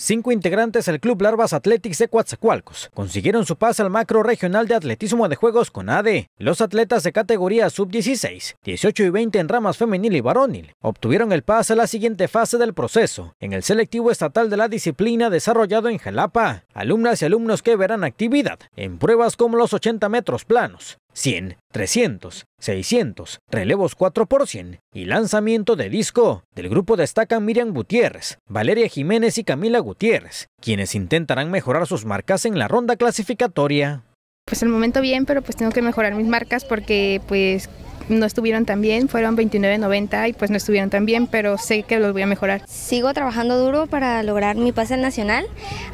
Cinco integrantes del Club Larvas Athletics de Coatzacoalcos consiguieron su pase al macro regional de atletismo de juegos con ADE. Los atletas de categoría sub-16, 18 y 20 en ramas femenil y varonil obtuvieron el pase a la siguiente fase del proceso en el selectivo estatal de la disciplina desarrollado en Jalapa. Alumnas y alumnos que verán actividad en pruebas como los 80 metros planos, 100, 300, 600, relevos 4 por 100 y lanzamiento de disco. Del grupo destacan Miriam Gutiérrez, Valeria Jiménez y Camila Gutiérrez, quienes intentarán mejorar sus marcas en la ronda clasificatoria. Pues el momento bien, pero pues tengo que mejorar mis marcas porque pues no estuvieron tan bien, fueron 29.90 y pues no estuvieron tan bien, pero sé que los voy a mejorar. Sigo trabajando duro para lograr mi pase al nacional.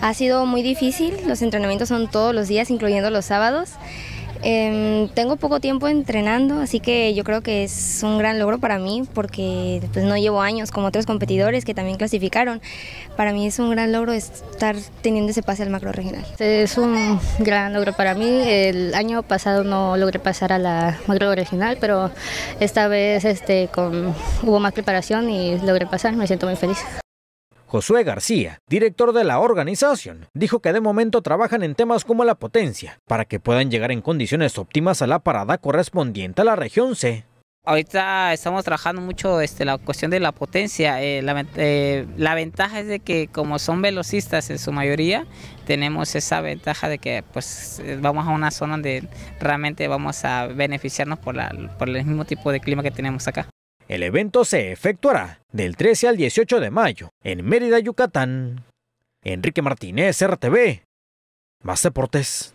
Ha sido muy difícil, los entrenamientos son todos los días, incluyendo los sábados. Em, tengo poco tiempo entrenando, así que yo creo que es un gran logro para mí porque pues, no llevo años como otros competidores que también clasificaron. Para mí es un gran logro estar teniendo ese pase al macro regional. Es un gran logro para mí. El año pasado no logré pasar a la macro regional, pero esta vez este, con, hubo más preparación y logré pasar. Me siento muy feliz. Josué García, director de la organización, dijo que de momento trabajan en temas como la potencia, para que puedan llegar en condiciones óptimas a la parada correspondiente a la región C. Ahorita estamos trabajando mucho este, la cuestión de la potencia. Eh, eh, la, ventaja es de que como son velocistas en su mayoría, tenemos esa ventaja de que pues vamos a una zona donde realmente vamos a beneficiarnos por el mismo tipo de clima que tenemos acá. El evento se efectuará del 13 al 18 de mayo en Mérida, Yucatán. Enrique Martínez, RTV. Más deportes.